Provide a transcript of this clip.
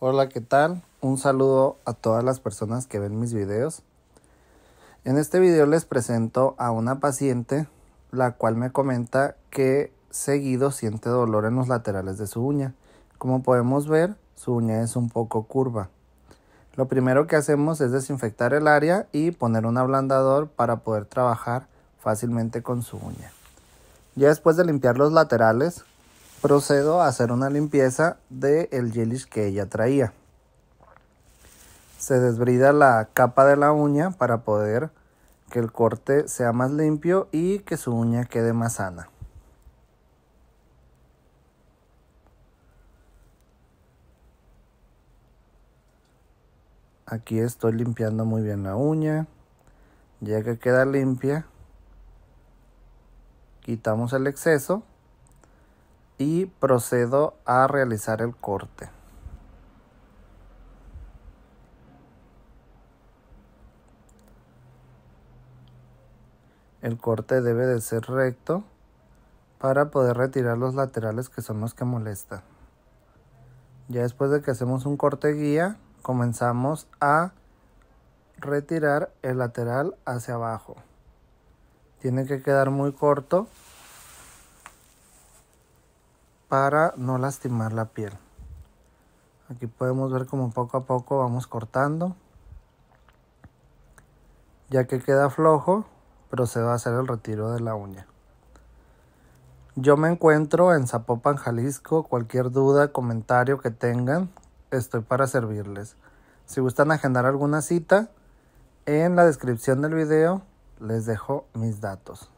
Hola, ¿qué tal? Un saludo a todas las personas que ven mis videos. En este video les presento a una paciente la cual me comenta que seguido siente dolor en los laterales de su uña. Como podemos ver, su uña es un poco curva. Lo primero que hacemos es desinfectar el área y poner un ablandador para poder trabajar fácilmente con su uña. Ya después de limpiar los laterales, procedo a hacer una limpieza del el gelish que ella traía. Se desbrida la capa de la uña para poder que el corte sea más limpio y que su uña quede más sana. Aquí estoy limpiando muy bien la uña. Ya que queda limpia, quitamos el exceso y procedo a realizar el corte. El corte debe de ser recto para poder retirar los laterales que son los que molestan. Ya después de que hacemos un corte guía, comenzamos a retirar el lateral hacia abajo. Tiene que quedar muy corto para no lastimar la piel. Aquí podemos ver como poco a poco vamos cortando. Ya que queda flojo, procedo a hacer el retiro de la uña. Yo me encuentro en Zapopan, Jalisco. Cualquier duda, comentario que tengan, estoy para servirles. Si gustan agendar alguna cita, en la descripción del video les dejo mis datos.